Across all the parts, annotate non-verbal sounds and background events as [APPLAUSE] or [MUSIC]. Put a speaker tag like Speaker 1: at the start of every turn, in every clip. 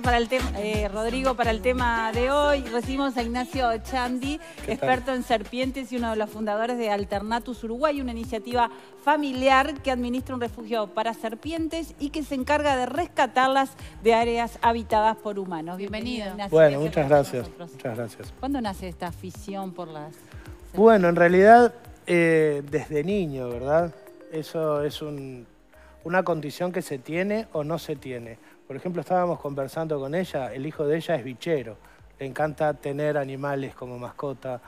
Speaker 1: para el tema, eh, Rodrigo, para el tema de hoy. Recibimos a Ignacio Chandi, experto en serpientes y uno de los fundadores de Alternatus Uruguay, una iniciativa familiar que administra un refugio para serpientes y que se encarga de rescatarlas de áreas habitadas por humanos. Bienvenido. Ignacio, bueno, muchas
Speaker 2: gracias. Muchas gracias.
Speaker 1: ¿Cuándo nace esta afición por las
Speaker 2: Bueno, en realidad eh, desde niño, ¿verdad? Eso es una condición que se tiene o no se tiene. Por ejemplo, estábamos conversando con ella, el hijo de ella es bichero, le encanta tener animales como mascota,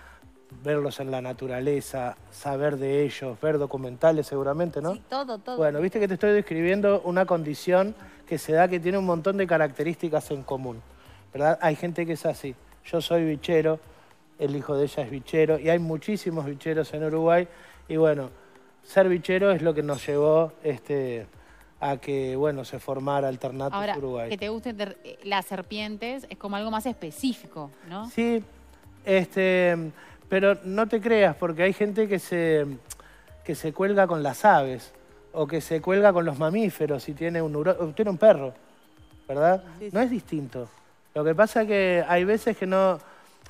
Speaker 2: verlos en la naturaleza, saber de ellos, ver documentales seguramente, ¿no? Sí, todo, todo. Bueno, viste que te estoy describiendo una condición que se da que tiene un montón de características en común, ¿verdad? Hay gente que es así. Yo soy bichero, el hijo de ella es bichero, y hay muchísimos bicheros en Uruguay, y bueno, ser bichero es lo que nos llevó este, a que bueno se formara alternativa Uruguay. Que te
Speaker 1: gusten eh, las serpientes es como algo más específico, ¿no?
Speaker 2: Sí, este, pero no te creas, porque hay gente que se, que se cuelga con las aves o que se cuelga con los mamíferos y tiene un, uh, tiene un perro, ¿verdad? No es distinto. Lo que pasa es que hay veces que no,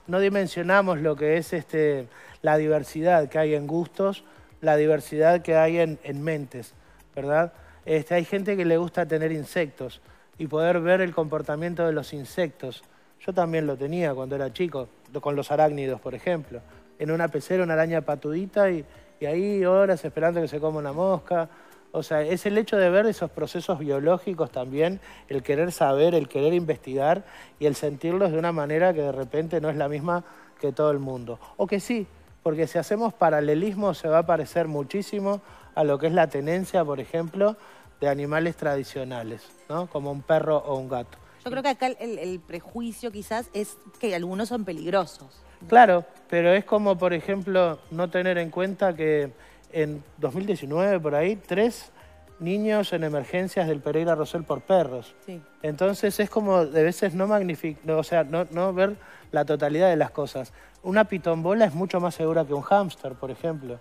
Speaker 2: no dimensionamos lo que es este, la diversidad que hay en gustos, la diversidad que hay en mentes, ¿verdad? Este, hay gente que le gusta tener insectos y poder ver el comportamiento de los insectos. Yo también lo tenía cuando era chico, con los arácnidos, por ejemplo. En una pecera, una araña patudita y, y ahí horas esperando que se coma una mosca. O sea, es el hecho de ver esos procesos biológicos también, el querer saber, el querer investigar y el sentirlos de una manera que de repente no es la misma que todo el mundo. O que sí, porque si hacemos paralelismo se va a parecer muchísimo a lo que es la tenencia, por ejemplo, de animales tradicionales, ¿no? Como un perro o un gato. Yo creo
Speaker 3: que acá el, prejuicio quizás es que algunos son peligrosos.
Speaker 2: Claro, pero es como, por ejemplo, no tener en cuenta que en 2019, por ahí, tres niños en emergencias del Pereira Rosel por perros. Entonces es como de veces no no, no, ver la totalidad de las cosas. Una pitombola es mucho más segura que un hámster, por ejemplo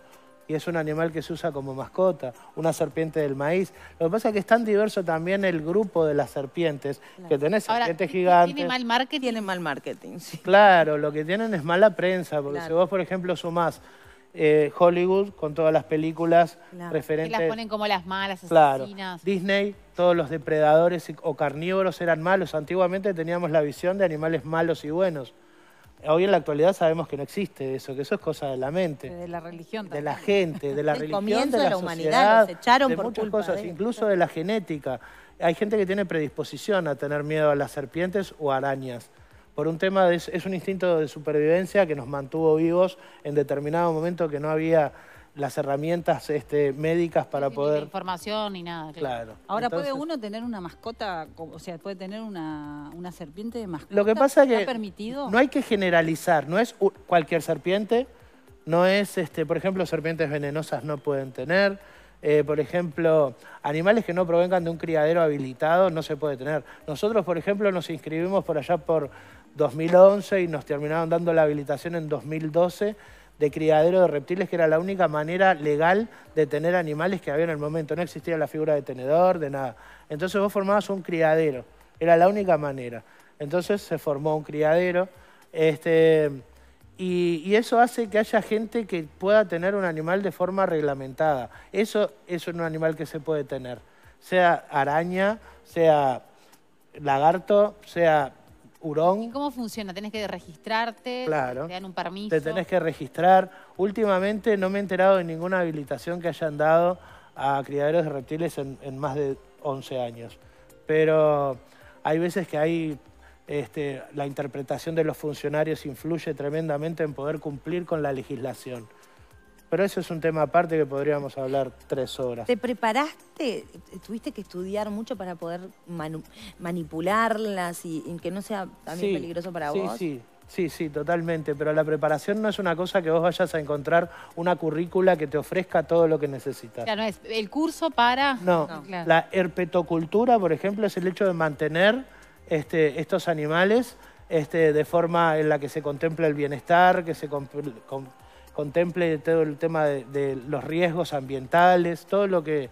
Speaker 2: y es un animal que se usa como mascota, una serpiente del maíz. Lo que pasa es que es tan diverso también el grupo de las serpientes, que tenés serpientes gigantes. Tiene mal
Speaker 3: marketing, tiene mal marketing.
Speaker 2: Claro, lo que tienen es mala prensa, porque si vos, por ejemplo, sumás eh, Hollywood con todas las películas referentes... Que las ponen
Speaker 1: como las malas,
Speaker 2: Disney, todos los depredadores o carnívoros eran malos. Antiguamente teníamos la visión de animales malos y buenos. Hoy en la actualidad sabemos que no existe eso, que eso es cosa de la mente. De la
Speaker 1: religión De la gente,
Speaker 2: de la [LAUGHS] religión, de la, humanidad, sociedad, echaron por muchas cosas, incluso de la genética. Hay gente que tiene predisposición a tener miedo a las serpientes o arañas. Por un tema, de, es un instinto de supervivencia que nos mantuvo vivos en determinado momento que no había las herramientas este, médicas para poder...
Speaker 1: información ni nada. Claro. Ahora, ¿puede uno tener una mascota, o sea, puede tener una, serpiente de mascota? Lo que pasa es que permitido?
Speaker 2: no hay que generalizar, no es cualquier serpiente, no es, este, por ejemplo, serpientes venenosas no pueden tener, eh, por ejemplo, animales que no provengan de un criadero habilitado no se puede tener. Nosotros, por ejemplo, nos inscribimos por allá por 2011 y nos terminaron dando la habilitación en 2012 de criadero de reptiles, que era la única manera legal de tener animales que había en el momento. No existía la figura de tenedor, de nada. Entonces vos formabas un criadero, era la única manera. Entonces se formó un criadero. Este, y, y, eso hace que haya gente que pueda tener un animal de forma reglamentada. Eso es un animal que se puede tener. Sea araña, sea lagarto, sea ¿Y
Speaker 1: cómo funciona? ¿Tenés que registrarte? Claro. ¿Te dan un permiso? Te tenés que
Speaker 2: registrar. Últimamente no me he enterado de ninguna habilitación que hayan dado a criaderos de reptiles en, más de 11 años. Pero hay veces que hay... Este, la interpretación de los funcionarios influye tremendamente en poder cumplir con la legislación. Pero eso es un tema aparte que podríamos hablar tres horas. ¿Te
Speaker 3: preparaste? ¿Tuviste que estudiar mucho para poder manipularlas
Speaker 2: y, que no sea también peligroso para vos? Sí, sí, sí, totalmente. Pero la preparación no es una cosa que vos vayas a encontrar una currícula que te ofrezca todo lo que necesitas. Claro,
Speaker 1: es el curso para... No, la
Speaker 2: herpetocultura, por ejemplo, es el hecho de mantener este, estos animales este, de forma en la que se contempla el bienestar, que se contemple todo el tema de, los riesgos ambientales, todo lo que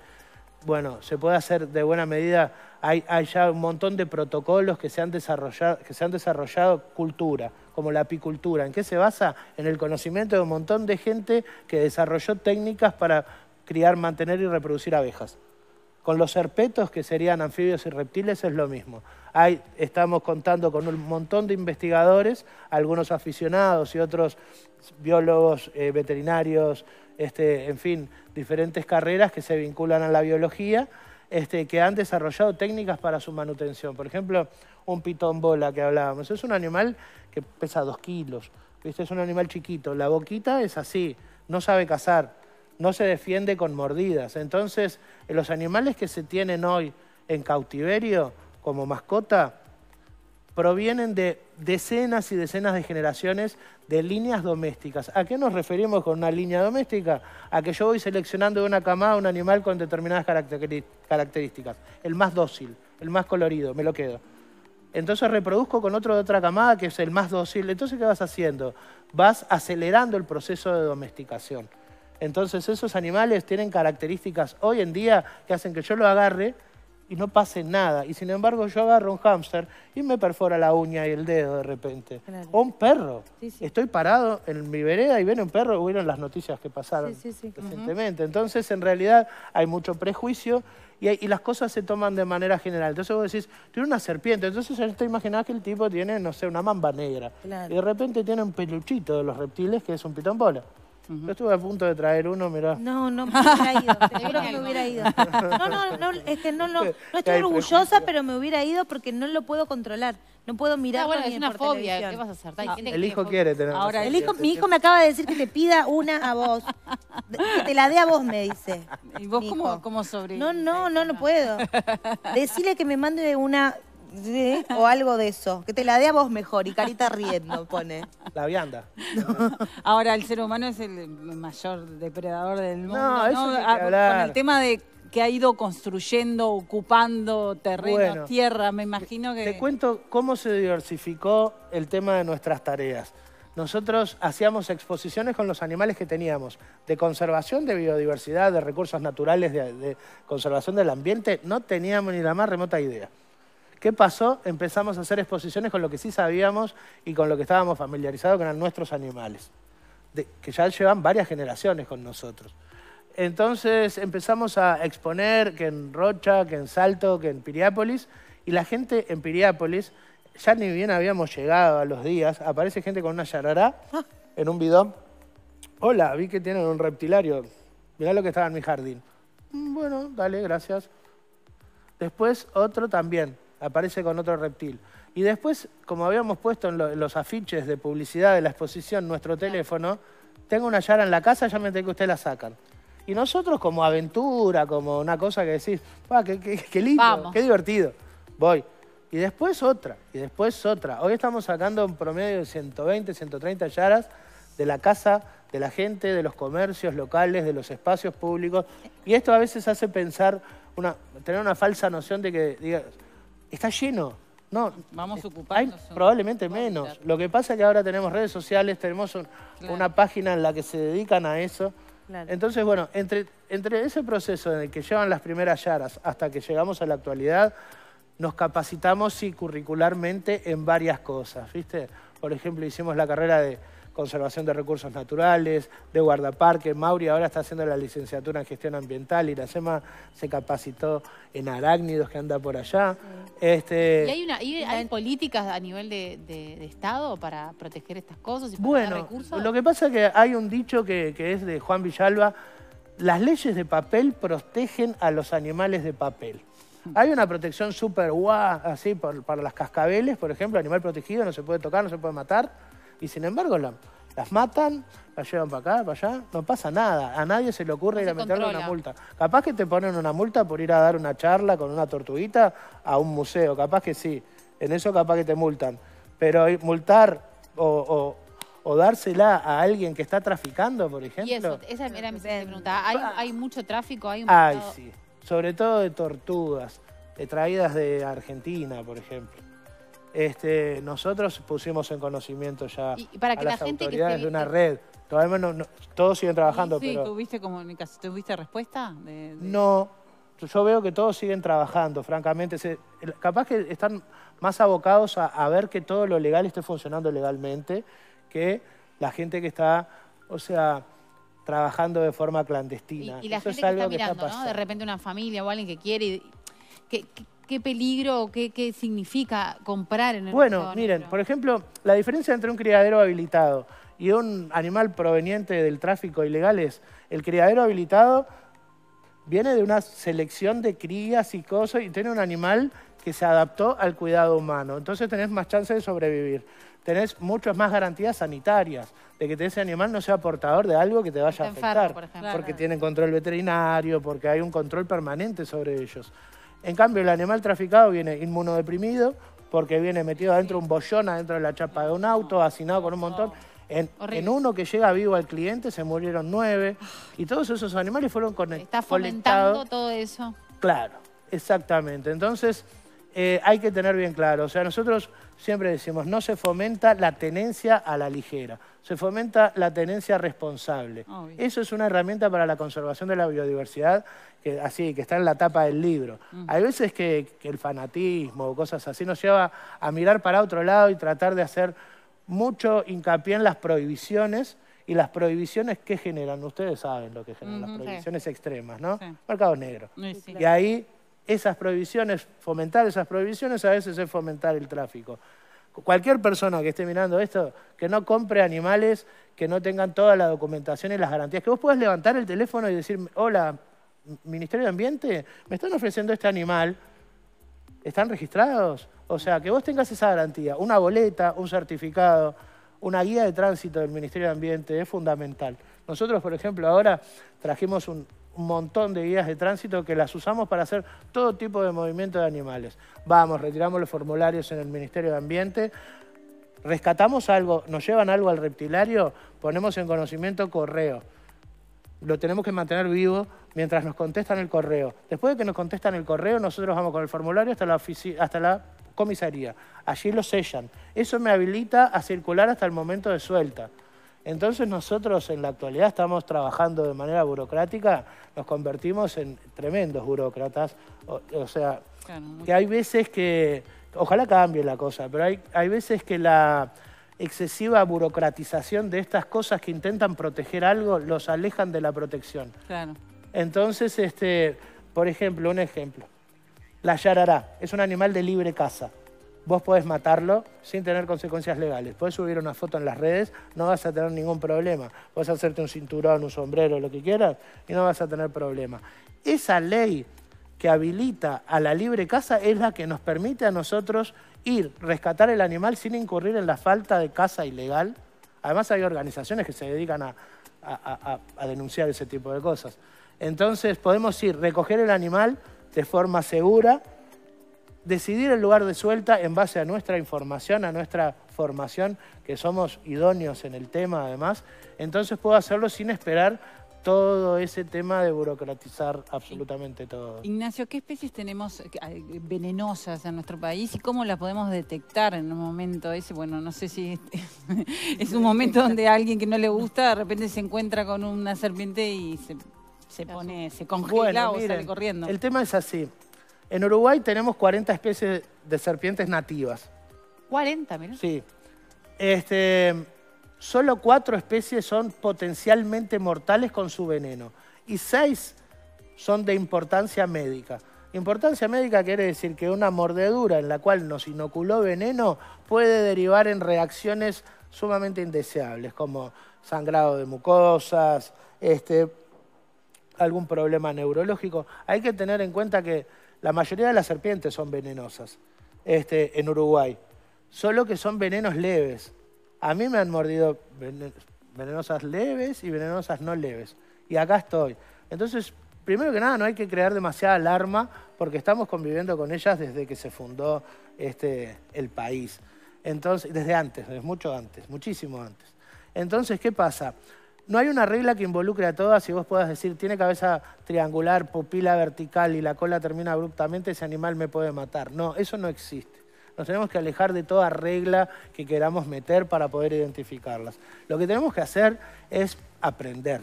Speaker 2: bueno, se puede hacer de buena medida. Hay, hay ya un montón de protocolos que se, han desarrollado, que se han desarrollado cultura, como la apicultura. ¿En qué se basa? En el conocimiento de un montón de gente que desarrolló técnicas para criar, mantener y reproducir abejas. Con los serpetos, que serían anfibios y reptiles, es lo mismo. Hay, estamos contando con un montón de investigadores, algunos aficionados y otros biólogos, eh, veterinarios, este, en fin, diferentes carreras que se vinculan a la biología, este, que han desarrollado técnicas para su manutención. Por ejemplo, un pitón bola que hablábamos. Es un animal que pesa dos kilos, ¿viste? es un animal chiquito. La boquita es así, no sabe cazar, no se defiende con mordidas. Entonces, los animales que se tienen hoy en cautiverio como mascota provienen de decenas y decenas de generaciones de líneas domésticas. ¿A qué nos referimos con una línea doméstica? A que yo voy seleccionando de una camada un animal con determinadas características. El más dócil, el más colorido, me lo quedo. Entonces reproduzco con otro de otra camada que es el más dócil. Entonces, ¿qué vas haciendo? Vas acelerando el proceso de domesticación. Entonces, esos animales tienen características hoy en día que hacen que yo lo agarre y no pase nada. Y sin embargo yo agarro un hámster y me perfora la uña y el dedo de repente. O un perro. Estoy parado en mi vereda y viene un perro, hubieron las noticias que pasaron recientemente. Entonces en realidad hay mucho prejuicio y, las cosas se toman de manera general. Entonces vos decís, tiene una serpiente, entonces ya te que el tipo tiene, no sé, una mamba negra. Y de repente tiene un peluchito de los reptiles que es un pitón bola. Uh Yo estuve a punto de traer uno, mirá. No, no me hubiera
Speaker 3: ido, que me hubiera ido. No, no, no, es que no, no, [LAUGHS] no estoy orgullosa, pero me hubiera ido porque no lo puedo controlar. No puedo mirar. No, bueno, es una fobia, ¿qué vas a hacer? Ah,
Speaker 2: el hijo quiere tener Ahora, Mi hijo me
Speaker 3: acaba de decir que te pida una a vos. Que te la dé a vos, me dice. ¿Y vos cómo, cómo No, no, no, no puedo. Decirle que me mande una ¿Sí? O algo de eso. Que te la dé a vos mejor y carita riendo pone.
Speaker 2: La vianda.
Speaker 1: [LAUGHS] Ahora, el ser humano es el mayor depredador del mundo. No, eso ¿no? Ah, con el tema de que
Speaker 2: ha ido construyendo, ocupando terreno, tierra, me imagino que... Te cuento cómo se diversificó el tema de nuestras tareas. Nosotros hacíamos exposiciones con los animales que teníamos, de conservación de biodiversidad, de recursos naturales, de conservación del ambiente, no teníamos ni la más remota idea. ¿Qué pasó? Empezamos a hacer exposiciones con lo que sí sabíamos y con lo que estábamos familiarizados, que eran nuestros animales, que ya llevan varias generaciones con nosotros. Entonces empezamos a exponer que en Rocha, que en Salto, que en Piriápolis, y la gente en Piriápolis, ya ni bien habíamos llegado a los días, aparece gente con una yarará ah. en un bidón. Hola, vi que tienen un reptilario. Mirá lo que estaba en mi jardín. Mm, bueno, dale, gracias. Después otro también, aparece con otro reptil. Y después, como habíamos puesto en, los afiches de publicidad de la exposición, nuestro teléfono, tengo una yara en la casa, ya tengo que usted la sacan. Y nosotros como aventura, como una cosa que decís, qué, qué lindo, qué divertido! Voy. Y después otra, y después otra. Hoy estamos sacando un promedio de 120, 130 yaras de la casa de la gente, de los comercios locales, de los espacios públicos. Y esto a veces hace pensar, tener una falsa noción de que, está lleno. No, Vamos a eh, ocupar. Probablemente menos. Lo que pasa es que ahora tenemos redes sociales, tenemos una página en la que se dedican a eso. Entonces, bueno, entre, ese proceso en el que llevan las primeras yaras hasta que llegamos a la actualidad, nos capacitamos y curricularmente en varias cosas, ¿viste? Por ejemplo, hicimos la carrera de conservación de recursos naturales, de guardaparque. Mauri ahora está haciendo la licenciatura en gestión ambiental y la SEMA se capacitó en arácnidos que anda por allá. Este,
Speaker 1: ¿Y hay, políticas a nivel de, Estado para proteger estas cosas y bueno, recursos? Lo que
Speaker 2: pasa es que hay un dicho que, es de Juan Villalba, las leyes de papel protegen a los animales de papel. Mm. Hay una protección súper guau, así, para las cascabeles, por ejemplo, animal protegido, no se puede tocar, no se puede matar y sin embargo, la, las matan, las llevan para acá, para allá, no pasa nada. A nadie se le ocurre ir a meterle una multa. Capaz que te ponen una multa por ir a dar una charla con una tortuguita a un museo, capaz que sí. En eso capaz que te multan. Pero multar o, dársela a alguien que está traficando, por ejemplo...
Speaker 1: Y esa era mi pregunta. Ah. ¿Hay, mucho tráfico? ¿Hay un Ay, sí.
Speaker 2: Sobre todo de tortugas, traídas de Argentina, por ejemplo. Este, nosotros pusimos en conocimiento ya para que las la gente autoridades de una red. Todavía no, todos siguen trabajando, sí, pero...
Speaker 1: ¿Tuviste, ¿tuviste respuesta?
Speaker 2: No, yo veo que todos siguen trabajando, francamente. capaz que están más abocados a, ver que todo lo legal esté funcionando legalmente que la gente que está, o sea, trabajando de forma clandestina. Y, la gente que está mirando, ¿no? De
Speaker 1: repente una familia o alguien que quiere qué peligro o qué, significa comprar en el Bueno, miren,
Speaker 2: por ejemplo, la diferencia entre un criadero habilitado y un animal proveniente del tráfico ilegal es, el criadero habilitado viene de una selección de crías y cosas y tiene un animal que se adaptó al cuidado humano. Entonces tenés más chances de sobrevivir. Tenés muchas más garantías sanitarias de que ese animal no sea portador de algo que te vaya a afectar. porque tienen control veterinario, porque hay un control permanente sobre ellos. En cambio, el animal traficado viene inmunodeprimido porque viene metido adentro un bollón, adentro de la chapa de un auto, hacinado con un montón. En, uno que llega vivo al cliente se murieron nueve y todos esos animales fueron conectados. Está fomentando
Speaker 1: todo eso.
Speaker 2: Claro, exactamente. Entonces, eh, hay que tener bien claro, o sea, nosotros siempre decimos, no se fomenta la tenencia a la ligera, se fomenta la tenencia responsable. Eso es una herramienta para la conservación de la biodiversidad, que, así, que está en la tapa del libro. Mm. Hay veces que, el fanatismo o cosas así nos lleva a mirar para otro lado y tratar de hacer mucho hincapié en las prohibiciones, y las prohibiciones, que generan? Ustedes saben lo que generan, las prohibiciones extremas, ¿no? Mercado negro. y ahí esas prohibiciones, fomentar esas prohibiciones a veces es fomentar el tráfico. Cualquier persona que esté mirando esto, que no compre animales que no tengan toda la documentación y las garantías, que vos puedas levantar el teléfono y decir, hola, Ministerio de Ambiente, me están ofreciendo este animal, ¿están registrados? O sea, que vos tengas esa garantía, una boleta, un certificado, una guía de tránsito del Ministerio de Ambiente es fundamental. Nosotros, por ejemplo, ahora trajimos un, un montón de guías de tránsito que las usamos para hacer todo tipo de movimiento de animales. Vamos, retiramos los formularios en el Ministerio de Ambiente, rescatamos algo, nos llevan algo al reptilario, ponemos en conocimiento correo. Lo tenemos que mantener vivo mientras nos contestan el correo. Después de que nos contestan el correo, nosotros vamos con el formulario hasta la, hasta la comisaría. Allí lo sellan. Eso me habilita a circular hasta el momento de suelta. Entonces nosotros en la actualidad estamos trabajando de manera burocrática, nos convertimos en tremendos burócratas. O, sea, que hay veces que, ojalá cambie la cosa, pero hay, hay veces que la excesiva burocratización de estas cosas que intentan proteger algo los alejan de la protección. Claro. Entonces, este, por ejemplo, un ejemplo. La yarará es un animal de libre caza vos podés matarlo sin tener consecuencias legales. Podés subir una foto en las redes, no vas a tener ningún problema. Podés hacerte un cinturón, un sombrero, lo que quieras, y no vas a tener problema. Esa ley que habilita a la libre caza es la que nos permite a nosotros ir, rescatar el animal sin incurrir en la falta de caza ilegal. Además hay organizaciones que se dedican a, a denunciar ese tipo de cosas. Entonces podemos ir, recoger el animal de forma segura, decidir el lugar de suelta en base a nuestra información, a nuestra formación, que somos idóneos en el tema además, entonces puedo hacerlo sin esperar todo ese tema de burocratizar absolutamente todo.
Speaker 1: Ignacio, ¿qué especies tenemos eh, eh, venenosas en nuestro país y cómo las podemos detectar en un momento ese? Bueno, no sé si es [LAUGHS] un momento donde alguien que no le gusta de repente se encuentra con una serpiente y se, pone, se congela o sale corriendo. El
Speaker 2: tema es así. En Uruguay tenemos 40 especies de serpientes nativas. 40, mira. Sí. Este, solo cuatro especies son potencialmente mortales con su veneno y seis son de importancia médica. Importancia médica quiere decir que una mordedura en la cual nos inoculó veneno puede derivar en reacciones sumamente indeseables, como sangrado de mucosas, este, algún problema neurológico. Hay que tener en cuenta que la mayoría de las serpientes son venenosas este, en Uruguay, solo que son venenos leves. A mí me han mordido venenosas leves y venenosas no leves. Y acá estoy. Entonces, primero que nada, no hay que crear demasiada alarma porque estamos conviviendo con ellas desde que se fundó este, el país. Entonces, desde antes, desde mucho antes, muchísimo antes. Entonces, ¿qué pasa? no hay una regla que involucre a todas y vos puedas decir, tiene cabeza triangular, pupila vertical y la cola termina abruptamente, ese animal me puede matar. No, eso no existe. Nos tenemos que alejar de toda regla que queramos meter para poder identificarlas. Lo que tenemos que hacer es aprender.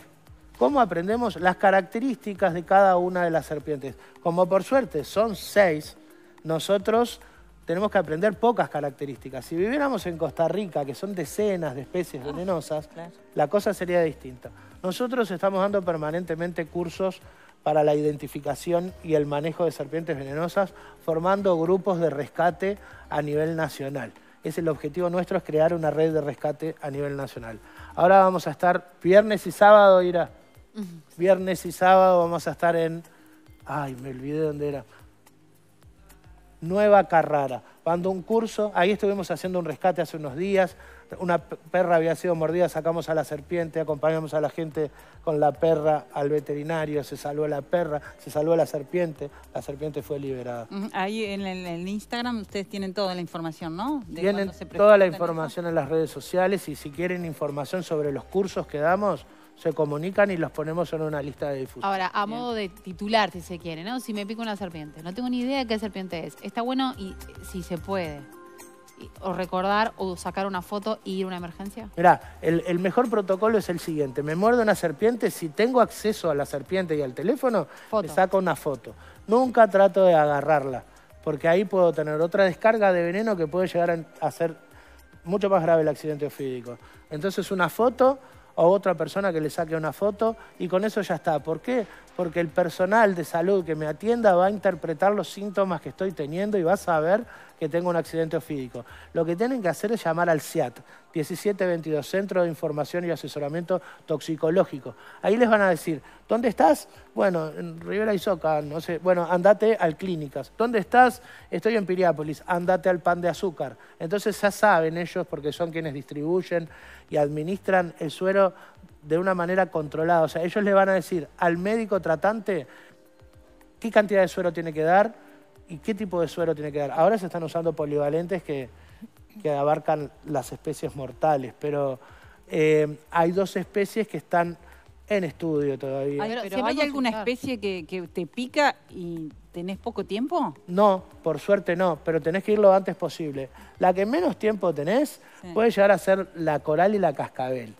Speaker 2: ¿Cómo aprendemos las características de cada una de las serpientes? Como por suerte son seis, nosotros tenemos que aprender pocas características. Si viviéramos en Costa Rica, que son decenas de especies ah, venenosas, la cosa sería distinta. Nosotros estamos dando permanentemente cursos para la identificación y el manejo de serpientes venenosas, formando grupos de rescate a nivel nacional. Es el objetivo nuestro, es crear una red de rescate a nivel nacional. Ahora vamos a estar viernes y sábado, Ira. Viernes y sábado vamos a estar en... Ay, me olvidé dónde era. Nueva Carrara, cuando un curso. Ahí estuvimos haciendo un rescate hace unos días. Una perra había sido mordida, sacamos a la serpiente, acompañamos a la gente con la perra al veterinario, se salvó la perra, se salvó la serpiente, la serpiente fue liberada.
Speaker 1: Ahí en el, Instagram ustedes tienen toda la información, ¿no?
Speaker 2: tienen toda la información en las redes sociales y si quieren información sobre los cursos que damos, se comunican y los ponemos en una lista de difusión. Ahora,
Speaker 1: a modo de titular, si se quiere, ¿no? Si me pico una serpiente. No tengo ni idea de qué serpiente es. Está bueno y eh, si se puede. o recordar o sacar una foto y ir a una emergencia.
Speaker 2: Mira, el, mejor protocolo es el siguiente. Me muerde una serpiente. Si tengo acceso a la serpiente y al teléfono, saco una foto. Nunca trato de agarrarla, porque ahí puedo tener otra descarga de veneno que puede llegar a, hacer mucho más grave el accidente ofídico. Entonces una foto o otra persona que le saque una foto y con eso ya está. ¿Por qué? porque el personal de salud que me atienda va a interpretar los síntomas que estoy teniendo y va a saber que tengo un accidente ofídico. Lo que tienen que hacer es llamar al CIAT, 1722, Centro de Información y Asesoramiento Toxicológico. Ahí les van a decir, ¿dónde estás? Bueno, en Rivera y Soca, no sé. Bueno, andate al Clínicas. ¿Dónde estás? Estoy en Piriápolis. Andate al Pan de Azúcar. Entonces ya saben ellos, porque son quienes distribuyen y administran el suero de una manera controlada. O sea, ellos le van a decir al médico tratante qué cantidad de suero tiene que dar y qué tipo de suero tiene que dar. Ahora se están usando polivalentes que, abarcan las especies mortales, pero eh, hay dos especies que están en estudio todavía. hay alguna especie que, te pica y tenés poco tiempo? No, por suerte no, pero tenés que ir lo antes posible. La que menos tiempo tenés puede llegar a ser la coral y la cascabel.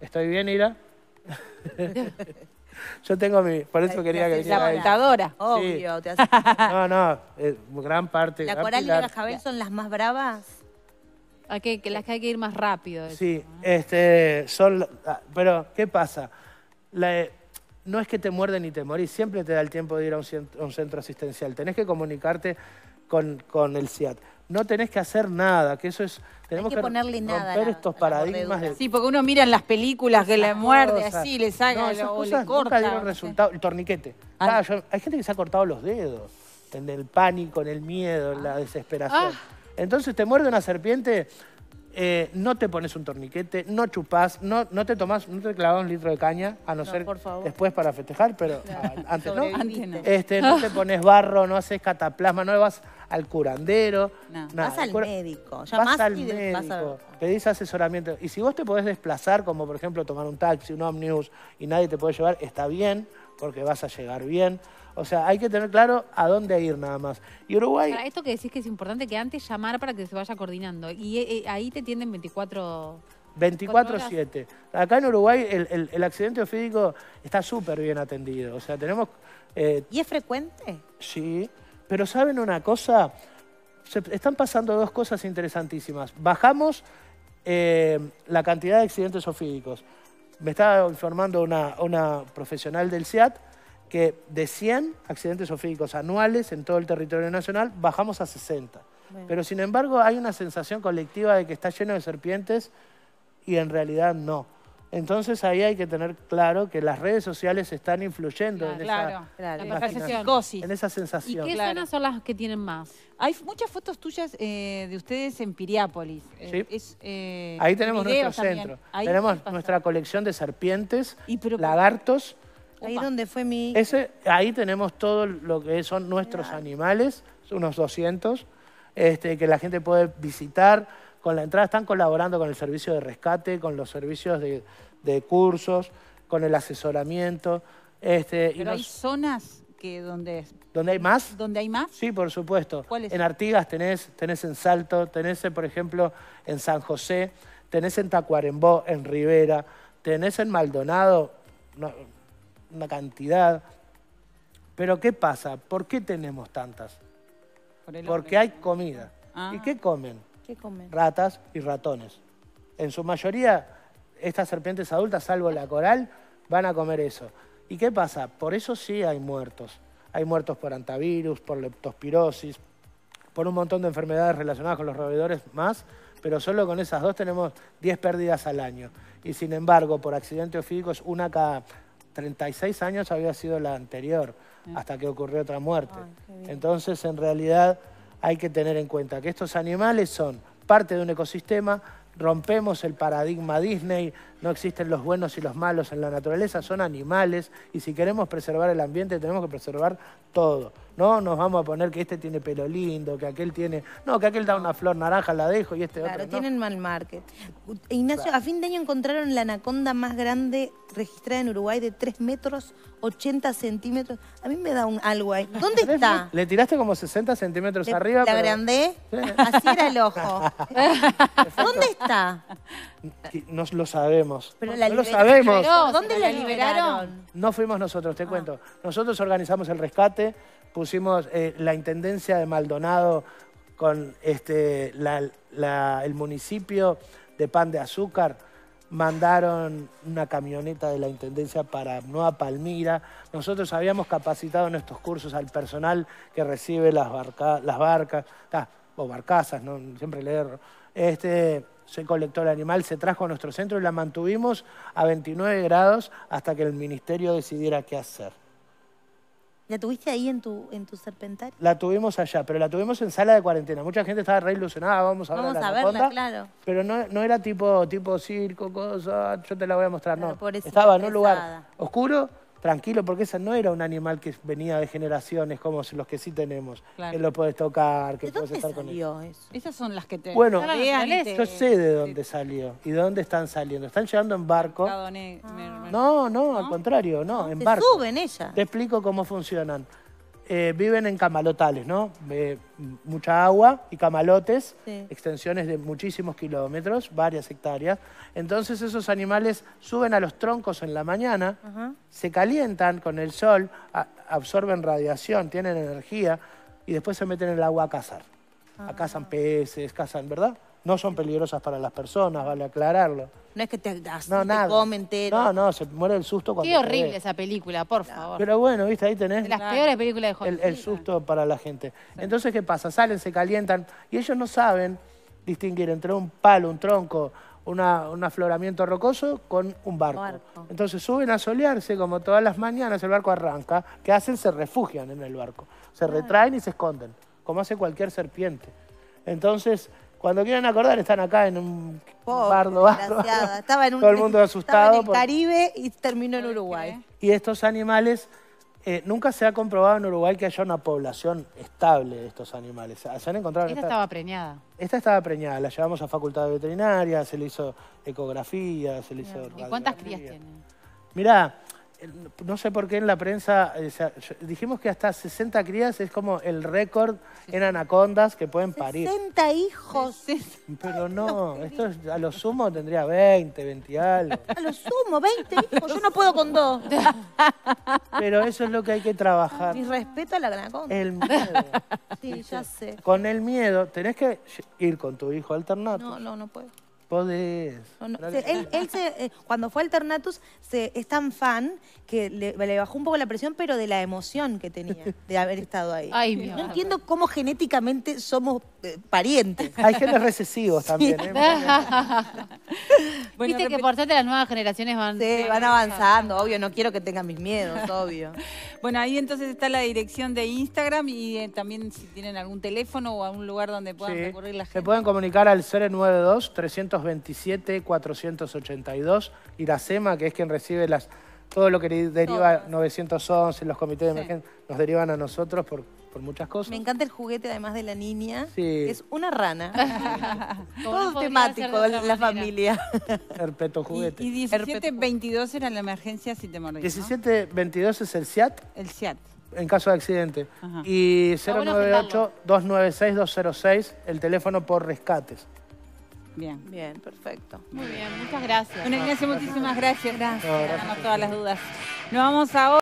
Speaker 2: ¿Estoy bien, Ira? [LAUGHS] Yo tengo mi... Por eso quería que La montadora, Obvio, [LAUGHS] No, no, eh, gran parte. ¿La coral y la
Speaker 3: jabel son las más bravas?
Speaker 1: ¿A que, las que hay que ir más rápido.
Speaker 2: Sí, este, son, ah, pero ¿qué pasa? Eh, no es que te muerden ni te morís, siempre te da el tiempo de ir a un centro, asistencial. Tenés que comunicarte con, con el CIAT no tenés que hacer nada, que eso es... Tenemos que, ponerle nada, estos paradigmas. Sí, porque uno mira en las películas que la muerde así, le saca no, Nunca resultado. El torniquete. Ah. Ah, hay gente que se ha cortado los dedos en el pánico, en el miedo, en la ah. desesperación. Entonces te muerde una serpiente eh, no te pones un torniquete, no chupás, no, no te tomás, no te clavas un litro de caña, a no, ser después para festejar, pero antes, no. Este, no te pones barro, no haces cataplasma, no vas al curandero. No, vas al médico. Llamás al médico, pedís asesoramiento. Y si vos te podés desplazar, como por ejemplo tomar un taxi, un Omnibus, y nadie te puede llevar, está bien, porque vas a llegar bien. O sea, hay que tener claro a dónde ir nada más. Y Uruguay...
Speaker 1: esto que decís que es importante que antes llamar para que se vaya coordinando. Y eh, eh, ahí te tienden 24...
Speaker 2: 24-7. Acá en Uruguay el, el, accidente ofídico está súper bien atendido. O sea, tenemos... Eh, ¿Y es frecuente? Sí, pero ¿saben una cosa? están pasando dos cosas interesantísimas. Bajamos la cantidad de accidentes ofídicos. Me estaba informando una, una profesional del CIAT que de 100 accidentes ofídicos anuales en todo el territorio nacional, bajamos a 60. Pero sin embargo hay una sensación colectiva de que está lleno de serpientes y en realidad no. Entonces ahí hay que tener claro que las redes sociales están influyendo en, esa, esa sensación. ¿Y qué zonas
Speaker 1: son las que tienen más? Hay muchas fotos tuyas eh, de ustedes en Piriápolis. Eh, eh, ahí tenemos nuestro centro. tenemos
Speaker 2: nuestra colección de serpientes, lagartos
Speaker 3: Ahí donde fue mi... Ese,
Speaker 2: ahí tenemos todo lo que son nuestros animales, unos 200, este, que la gente puede visitar. Con la entrada están colaborando con el servicio de rescate, con los servicios de, cursos, con el asesoramiento. Este, ¿Pero hay
Speaker 1: zonas que donde...
Speaker 2: ¿Donde hay más? ¿Donde hay más? Sí, por supuesto. En Artigas tenés, tenés en Salto, tenés, por ejemplo, en San José, tenés en Tacuarembó, en Rivera, tenés en Maldonado una cantidad. Pero ¿qué pasa? ¿Por qué tenemos tantas? Porque hay comida. Ah. ¿Y qué comen? qué comen? Ratas y ratones. En su mayoría, estas serpientes adultas, salvo la coral, van a comer eso. ¿Y qué pasa? Por eso sí hay muertos. Hay muertos por antivirus, por leptospirosis, por un montón de enfermedades relacionadas con los roedores más, pero solo con esas dos tenemos 10 pérdidas al año. Y sin embargo, por accidentes físicos, una cada 36 años había sido la anterior, ah. hasta que ocurrió otra muerte. Entonces, en realidad, hay que tener en cuenta que estos animales son parte de un ecosistema, rompemos el paradigma Disney no existen los buenos y los malos en la naturaleza, son animales y si queremos preservar el ambiente tenemos que preservar todo. No nos vamos a poner que este tiene pelo lindo, que aquel tiene... No, que aquel da una flor naranja, la dejo y este otro Claro, tienen mal market.
Speaker 3: Ignacio, a fin de año encontraron la anaconda más grande registrada en Uruguay de 3 metros 80 centímetros. A mí me da un algo ahí. ¿Dónde [LAUGHS] está?
Speaker 2: Le tiraste como 60 centímetros arriba. ¿La agrandé,
Speaker 3: Así era el ojo. [LAUGHS] ¿Dónde está?
Speaker 2: No lo sabemos. Pero la sabemos.
Speaker 3: ¿Dónde la liberaron?
Speaker 2: No fuimos nosotros, te ah. cuento. Nosotros organizamos el rescate, pusimos eh, la intendencia de Maldonado con este, el municipio de Pan de Azúcar, mandaron una camioneta de la Intendencia para Nueva Palmira. Nosotros habíamos capacitado en estos cursos al personal que recibe las, las barcas, o barcazas, siempre leer. Este, se colectó el animal, se trajo a nuestro centro y la mantuvimos a 29 grados hasta que el ministerio decidiera qué hacer. ¿La tuviste ahí en tu,
Speaker 3: en tu serpentario?
Speaker 2: La tuvimos allá, pero la tuvimos en sala de cuarentena. Mucha gente estaba re ilusionada, vamos a verla. Vamos a verla, claro. Pero no, era tipo, tipo circo, cosa, yo te la voy a mostrar, no. Estaba en un lugar oscuro, tranquilo, porque ese no era un animal que venía de generaciones como los que sí tenemos. Que lo puedes tocar, que puedes estar con él.
Speaker 1: Esas son las que te... Bueno, yo
Speaker 2: sé de dónde salió y de dónde están saliendo. Están llegando en barco. No, no, al contrario, no, en barco. suben ellas. Te explico cómo funcionan. Eh, viven en camalotales, ¿no? Eh, mucha agua y camalotes, extensiones de muchísimos kilómetros, varias hectáreas. Entonces esos animales suben a los troncos en la mañana, se calientan con el sol, absorben radiación, tienen energía y después se meten en el agua a cazar. A ah. cazan peces, cazan, ¿verdad? no son peligrosas para las personas, vale aclararlo.
Speaker 1: No es que te, así no, comen,
Speaker 2: No, no, se muere el susto cuando... Qué horrible
Speaker 1: esa película, por favor. Pero
Speaker 2: bueno, viste, ahí tenés... De las peores películas de Hollywood. El, susto para la gente. Entonces, ¿qué pasa? Salen, se calientan y ellos no saben distinguir entre un palo, un tronco, una, un afloramiento rocoso con un barco. barco. Entonces suben a solearse, como todas las mañanas el barco arranca. ¿Qué hacen? Se refugian en el barco. Se retraen y se esconden, como hace cualquier serpiente. Entonces cuando quieran acordar, están acá en un Pobre, bardo [LAUGHS]
Speaker 3: Estaba en un, Todo el mundo asustado. en el Caribe y terminó en Uruguay.
Speaker 2: Y estos animales, eh, nunca se ha comprobado en Uruguay que haya una población estable de estos animales. Ah, se han encontrado... Esta, estaba preñada. Esta estaba preñada. La llevamos a facultad de veterinaria, se le hizo ecografía, se le hizo... ¿Y cuántas crías tiene? Mirá, no sé por qué en la prensa, eh, dijimos que hasta 60 crías es como el récord en anacondas que pueden parir. 60 hijos. [LAUGHS] Pero no, esto a lo sumo tendría 20, 20 algo. [LAUGHS] A lo sumo, 20
Speaker 3: hijos, yo no puedo con dos. [LAUGHS]
Speaker 2: Pero eso es lo que hay que trabajar. Y
Speaker 3: respeto a la anaconda.
Speaker 2: El miedo. Sí, ya sé. Con el miedo tenés que ir con tu hijo alternato. No, no, no puedo él,
Speaker 3: eh, cuando fue Alternatus se, es tan fan que le, bajó un poco la presión, pero de la emoción que tenía de haber estado ahí. no entiendo cómo genéticamente somos eh, parientes. Hay genes
Speaker 2: recesivos también. ¿eh?
Speaker 1: [LAUGHS] Viste que por suerte las nuevas generaciones van... van avanzando, obvio. No quiero que tengan mis miedos, [LAUGHS] obvio. Bueno, ahí entonces está la dirección de Instagram y también si tienen algún teléfono o algún lugar donde puedan recurrir la gente.
Speaker 2: Se pueden comunicar al 092 300 y 482. SEMA que es quien recibe las, todo lo que deriva 911, los comités de emergencia, nos derivan a nosotros por, muchas
Speaker 3: cosas. Me encanta el juguete, además de la niña. es una rana. [LAUGHS] [LAUGHS] todo temático de
Speaker 2: la
Speaker 1: familia.
Speaker 2: Perpetuo juguete. Y,
Speaker 1: 1722 era la emergencia si te
Speaker 2: 1722 es el SIAT. El SIAT en caso de accidente. Y 098-296-206, el teléfono por rescates.
Speaker 1: Bien. Bien, perfecto. Muy bien, muchas gracias. Bueno, Ignacio, muchísimas gracias. Gracias. Tenemos todas las dudas. Nos vamos a